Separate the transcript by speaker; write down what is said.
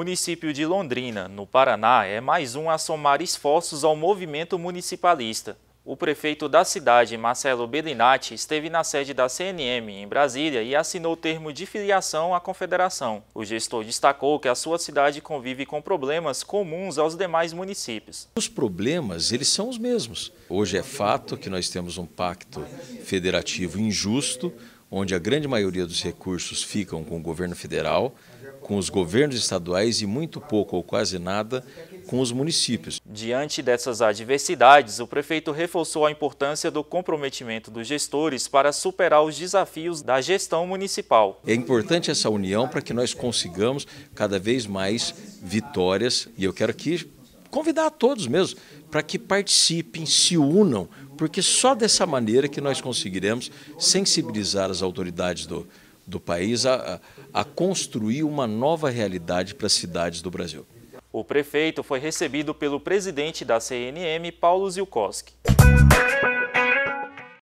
Speaker 1: município de Londrina, no Paraná, é mais um a somar esforços ao movimento municipalista. O prefeito da cidade, Marcelo Bellinati, esteve na sede da CNM em Brasília e assinou o termo de filiação à confederação. O gestor destacou que a sua cidade convive com problemas comuns aos demais municípios.
Speaker 2: Os problemas, eles são os mesmos. Hoje é fato que nós temos um pacto federativo injusto, onde a grande maioria dos recursos ficam com o governo federal, com os governos estaduais e muito pouco ou quase nada com os municípios.
Speaker 1: Diante dessas adversidades, o prefeito reforçou a importância do comprometimento dos gestores para superar os desafios da gestão
Speaker 2: municipal. É importante essa união para que nós consigamos cada vez mais vitórias e eu quero que convidar a todos mesmo para que participem, se unam, porque só dessa maneira que nós conseguiremos sensibilizar as autoridades do, do país a, a, a construir uma nova realidade para as cidades do Brasil.
Speaker 1: O prefeito foi recebido pelo presidente da CNM, Paulo Zilkowski.